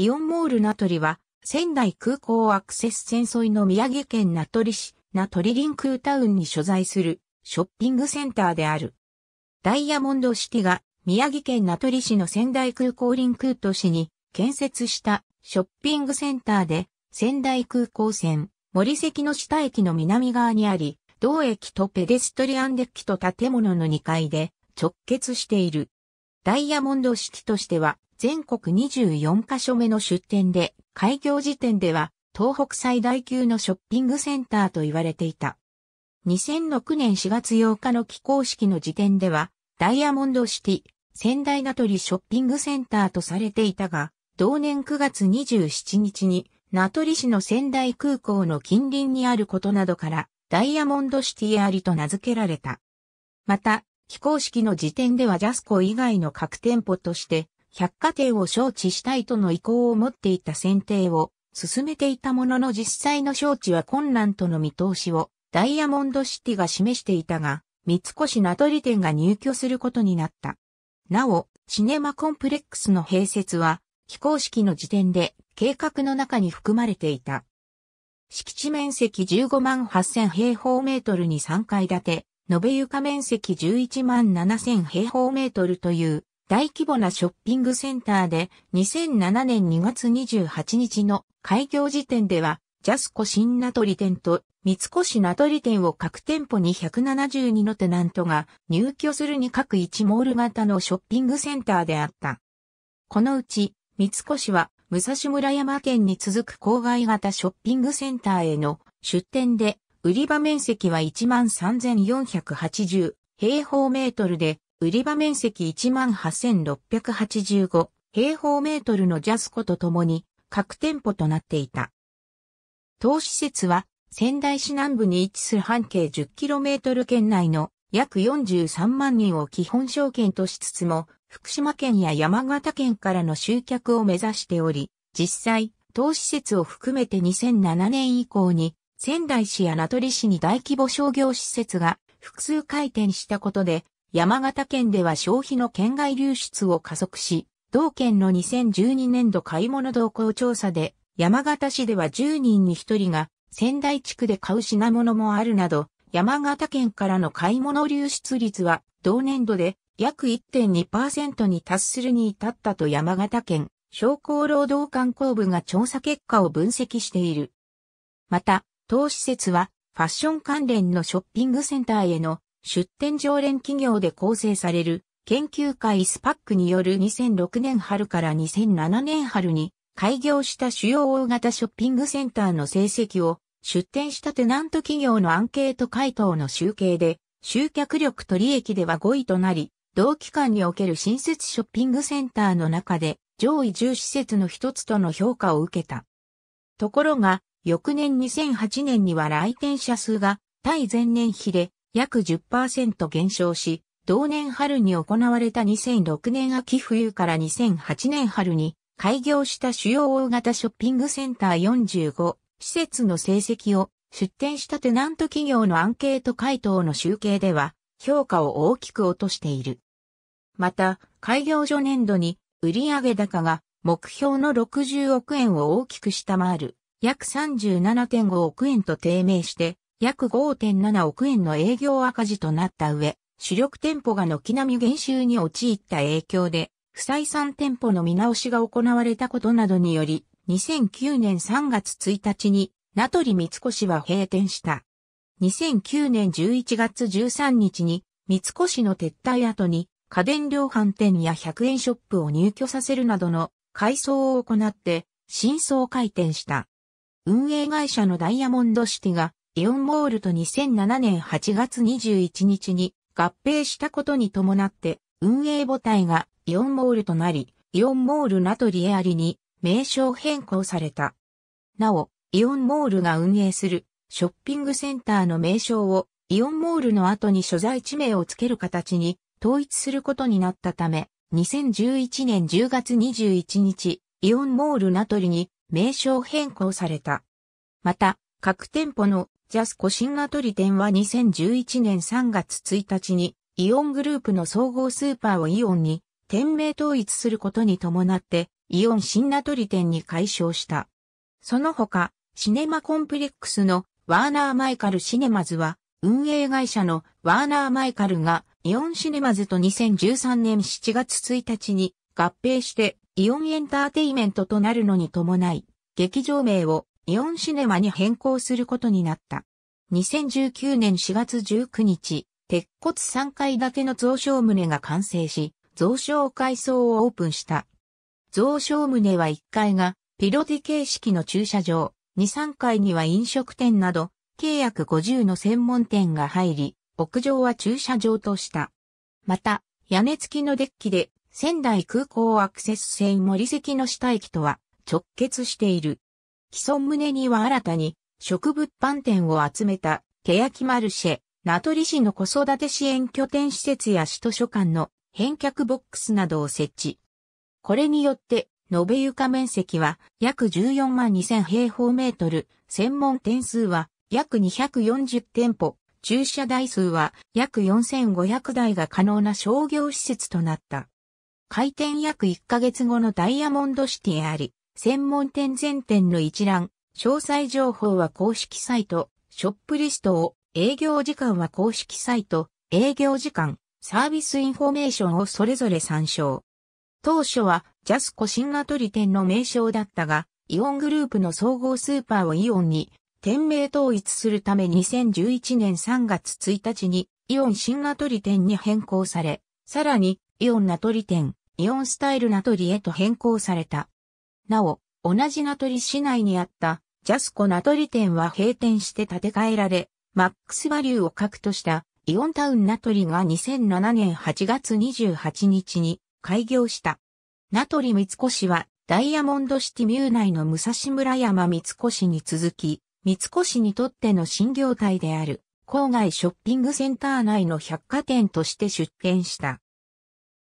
イオンモール名取は、仙台空港アクセス線沿いの宮城県名取市、名取クータウンに所在するショッピングセンターである。ダイヤモンドシティが宮城県名取市の仙台空港クーと市に建設したショッピングセンターで、仙台空港線、森関の下駅の南側にあり、同駅とペデストリアンデッキと建物の2階で直結している。ダイヤモンドシティとしては、全国24カ所目の出店で、開業時点では東北最大級のショッピングセンターと言われていた。2006年4月8日の起工式の時点では、ダイヤモンドシティ、仙台名取ショッピングセンターとされていたが、同年9月27日に、名取市の仙台空港の近隣にあることなどから、ダイヤモンドシティアリと名付けられた。また、起工式の時点ではジャスコ以外の各店舗として、百貨店を招致したいとの意向を持っていた選定を進めていたものの実際の招致は困難との見通しをダイヤモンドシティが示していたが、三越名取店が入居することになった。なお、シネマコンプレックスの併設は、非公式の時点で計画の中に含まれていた。敷地面積15万8000平方メートルに3階建て、延べ床面積11万7000平方メートルという大規模なショッピングセンターで2007年2月28日の開業時点では、ジャスコ新名取店と三越名取店を各店舗に172のテナントが入居するに各1モール型のショッピングセンターであった。このうち、三越は武蔵村山県に続く郊外型ショッピングセンターへの出店で、売り場面積は13,480平方メートルで、売り場面積18,685平方メートルのジャスコと共に各店舗となっていた。当施設は仙台市南部に位置する半径 10km 圏内の約43万人を基本証券としつつも、福島県や山形県からの集客を目指しており、実際、当施設を含めて2007年以降に、仙台市や名取市に大規模商業施設が複数開店したことで、山形県では消費の県外流出を加速し、同県の2012年度買い物動向調査で、山形市では10人に1人が仙台地区で買う品物もあるなど、山形県からの買い物流出率は同年度で約1.2%に達するに至ったと山形県商工労働観光部が調査結果を分析している。また、当施設はファッション関連のショッピングセンターへの出展常連企業で構成される研究会スパックによる2006年春から2007年春に開業した主要大型ショッピングセンターの成績を出展したテナント企業のアンケート回答の集計で集客力と利益では5位となり、同期間における新設ショッピングセンターの中で上位10施設の一つとの評価を受けた。ところが、翌年2008年には来店者数が対前年比で約10%減少し、同年春に行われた2006年秋冬から2008年春に開業した主要大型ショッピングセンター45施設の成績を出展したテナント企業のアンケート回答の集計では評価を大きく落としている。また、開業初年度に売上高が目標の60億円を大きく下回る約37.5億円と低迷して約5.7億円の営業赤字となった上、主力店舗が軒並み減収に陥った影響で、不採算店舗の見直しが行われたことなどにより、2009年3月1日に、名取三越は閉店した。2009年11月13日に、三越の撤退後に、家電量販店や100円ショップを入居させるなどの改装を行って、新装開店した。運営会社のダイヤモンドシティがイオンモールと2007年8月21日に合併したことに伴って運営母体がイオンモールとなり、イオンモールナトリエアリに名称変更された。なお、イオンモールが運営するショッピングセンターの名称をイオンモールの後に所在地名を付ける形に統一することになったため、2011年10月21日、イオンモールナトリに名称変更された。また、各店舗のジャスコシンガトリ店は2011年3月1日にイオングループの総合スーパーをイオンに店名統一することに伴ってイオンシン取トリ店に改称した。その他、シネマコンプレックスのワーナーマイカルシネマズは運営会社のワーナーマイカルがイオンシネマズと2013年7月1日に合併してイオンエンターテイメントとなるのに伴い劇場名をイオンシネマに変更することになった。2019年4月19日、鉄骨3階建ての増床棟が完成し、増床階層をオープンした。増床棟は1階がピロテ形式の駐車場、2、3階には飲食店など、契約50の専門店が入り、屋上は駐車場とした。また、屋根付きのデッキで仙台空港アクセス線森関の下駅とは直結している。既存棟には新たに植物販店を集めた、キマルシェ、名取市の子育て支援拠点施設や市図書館の返却ボックスなどを設置。これによって、延べ床面積は約14万2000平方メートル、専門店数は約240店舗、駐車台数は約4500台が可能な商業施設となった。開店約1ヶ月後のダイヤモンドシティあり、専門店全店の一覧、詳細情報は公式サイト、ショップリストを、営業時間は公式サイト、営業時間、サービスインフォメーションをそれぞれ参照。当初はジャスコ新名取店の名称だったが、イオングループの総合スーパーをイオンに店名統一するため2011年3月1日にイオン新名取店に変更され、さらにイオン名取店、イオンスタイル名取へと変更された。なお、同じ名取市内にあったジャスコ名取店は閉店して建て替えられ、マックスバリューを核としたイオンタウン名取が2007年8月28日に開業した。名取三越はダイヤモンドシティミュー内の武蔵村山三越に続き、三越にとっての新業態である郊外ショッピングセンター内の百貨店として出店した。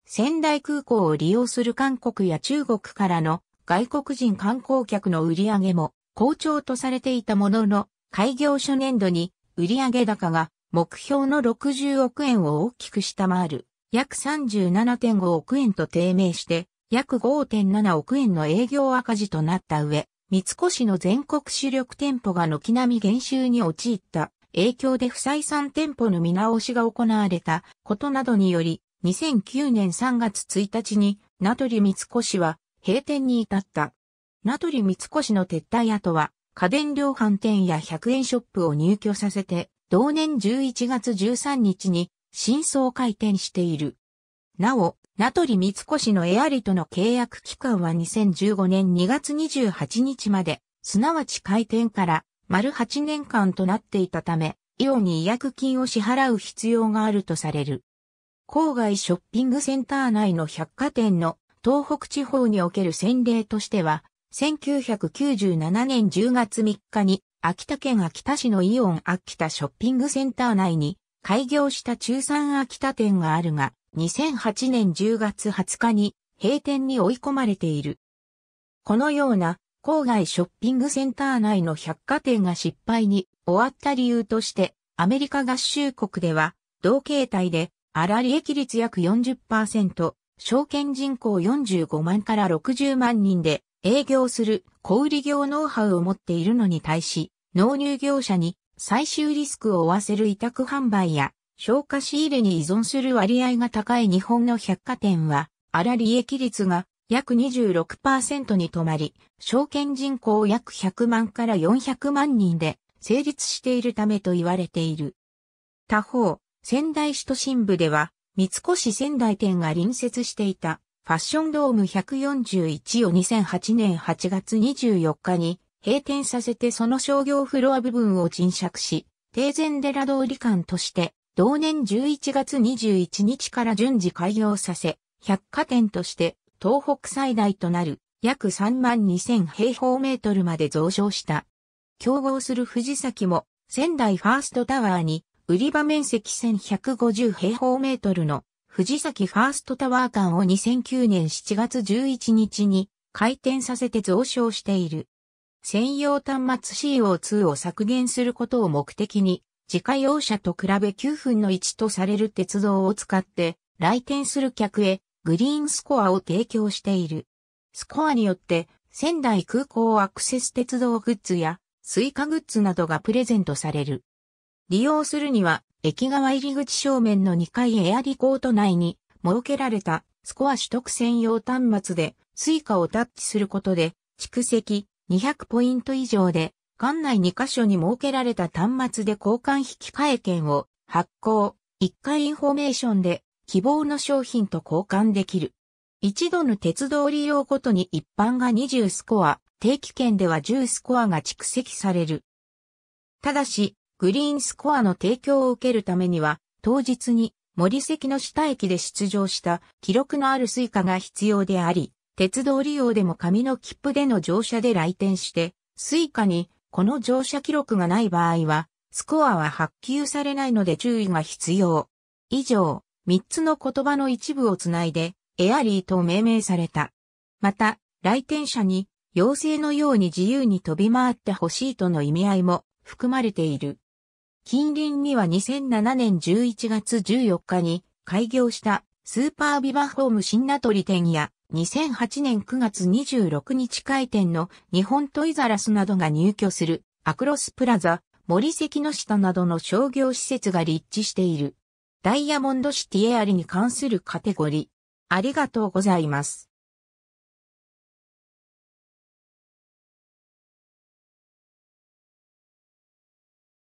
仙台空港を利用する韓国や中国からの外国人観光客の売り上げも好調とされていたものの、開業初年度に売上高が目標の60億円を大きく下回る約37.5億円と低迷して約5.7億円の営業赤字となった上、三越の全国主力店舗が軒並み減収に陥った影響で不採算店舗の見直しが行われたことなどにより、2009年3月1日に名取三越は閉店に至った。名取三越の撤退後は、家電量販店や100円ショップを入居させて、同年11月13日に新装開店している。なお、名取三越のエアリとの契約期間は2015年2月28日まで、すなわち開店から丸8年間となっていたため、イオンに違約金を支払う必要があるとされる。郊外ショッピングセンター内の百貨店の東北地方における先例としては、1997年10月3日に、秋田県秋田市のイオン秋田ショッピングセンター内に、開業した中産秋田店があるが、2008年10月20日に閉店に追い込まれている。このような郊外ショッピングセンター内の百貨店が失敗に終わった理由として、アメリカ合衆国では同形態で荒利益率約40%、証券人口45万から60万人で営業する小売業ノウハウを持っているのに対し、納入業者に最終リスクを負わせる委託販売や消化仕入れに依存する割合が高い日本の百貨店は、ら利益率が約26%に止まり、証券人口約100万から400万人で成立しているためと言われている。他方、仙台市都心部では三越仙台店が隣接していたファッションドーム141を2008年8月24日に閉店させてその商業フロア部分を沈借し、定前寺通り館として同年11月21日から順次開業させ、百貨店として東北最大となる約3万2000平方メートルまで増床した。競合する藤崎も仙台ファーストタワーに売り場面積1150平方メートルの藤崎ファーストタワー間を2009年7月11日に開店させて増床している。専用端末 CO2 を削減することを目的に、自家用車と比べ9分の1とされる鉄道を使って来店する客へグリーンスコアを提供している。スコアによって仙台空港アクセス鉄道グッズやスイカグッズなどがプレゼントされる。利用するには、駅側入り口正面の2階エアリコート内に設けられたスコア取得専用端末で追加をタッチすることで蓄積200ポイント以上で館内2カ所に設けられた端末で交換引換券を発行、1回インフォメーションで希望の商品と交換できる。一度の鉄道利用ごとに一般が20スコア、定期券では10スコアが蓄積される。ただし、グリーンスコアの提供を受けるためには、当日に森関の下駅で出場した記録のあるスイカが必要であり、鉄道利用でも紙の切符での乗車で来店して、スイカにこの乗車記録がない場合は、スコアは発給されないので注意が必要。以上、3つの言葉の一部をつないで、エアリーと命名された。また、来店者に、妖精のように自由に飛び回ってほしいとの意味合いも含まれている。近隣には2007年11月14日に開業したスーパービバホーム新名取店や2008年9月26日開店の日本トイザラスなどが入居するアクロスプラザ、森関の下などの商業施設が立地している。ダイヤモンドシティエアリに関するカテゴリー。ありがとうございます。